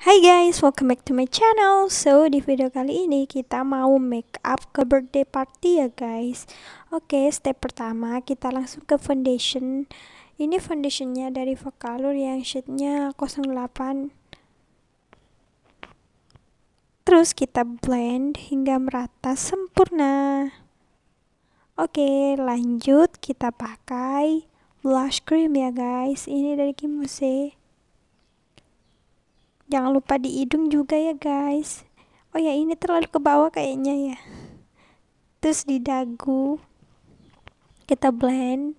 Hai guys, welcome back to my channel. So, di video kali ini kita mau make up ke birthday party ya guys. Oke, okay, step pertama kita langsung ke foundation. Ini foundationnya dari Vokalur yang shade-nya 08. Terus kita blend hingga merata sempurna. Oke, okay, lanjut kita pakai blush cream ya guys. Ini dari Kimuse jangan lupa di hidung juga ya guys oh ya ini terlalu ke bawah kayaknya ya terus di dagu kita blend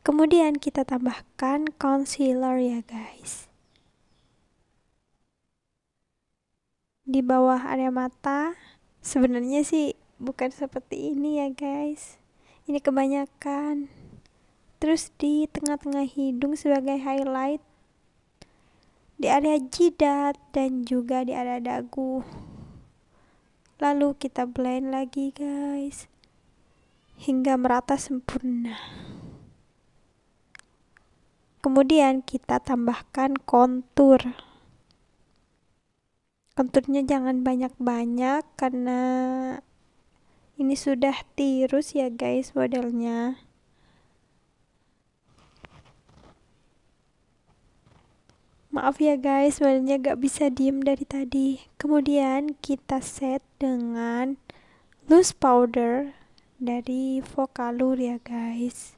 kemudian kita tambahkan concealer ya guys di bawah area mata sebenarnya sih bukan seperti ini ya guys ini kebanyakan terus di tengah-tengah hidung sebagai highlight di area jidat dan juga di area dagu lalu kita blend lagi guys hingga merata sempurna kemudian kita tambahkan kontur konturnya jangan banyak-banyak karena ini sudah tirus ya guys modelnya Maaf ya guys, sebenarnya gak bisa diem dari tadi. Kemudian kita set dengan loose powder dari vokalur ya guys.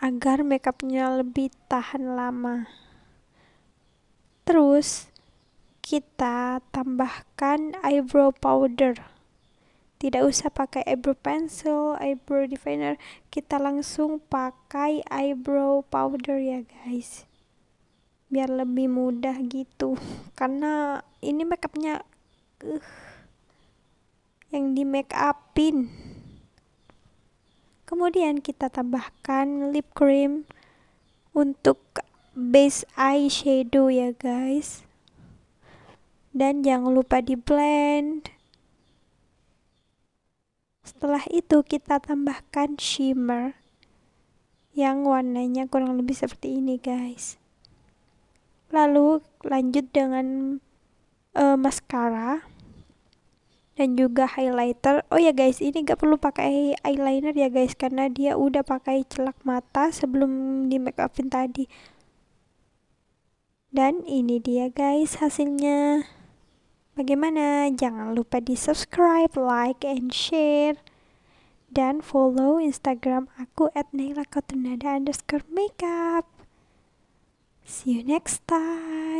Agar makeupnya lebih tahan lama. Terus kita tambahkan eyebrow powder tidak usah pakai eyebrow pencil eyebrow definer kita langsung pakai eyebrow powder ya guys biar lebih mudah gitu karena ini makeupnya uh, yang di make upin kemudian kita tambahkan lip cream untuk base eye shadow ya guys dan jangan lupa di blend setelah itu kita tambahkan shimmer yang warnanya kurang lebih seperti ini guys. Lalu lanjut dengan uh, mascara dan juga highlighter. Oh ya guys, ini gak perlu pakai eyeliner ya guys karena dia udah pakai celak mata sebelum di make upin tadi. Dan ini dia guys hasilnya. Bagaimana? Jangan lupa di subscribe, like, and share dan follow Instagram aku at underscore makeup. See you next time.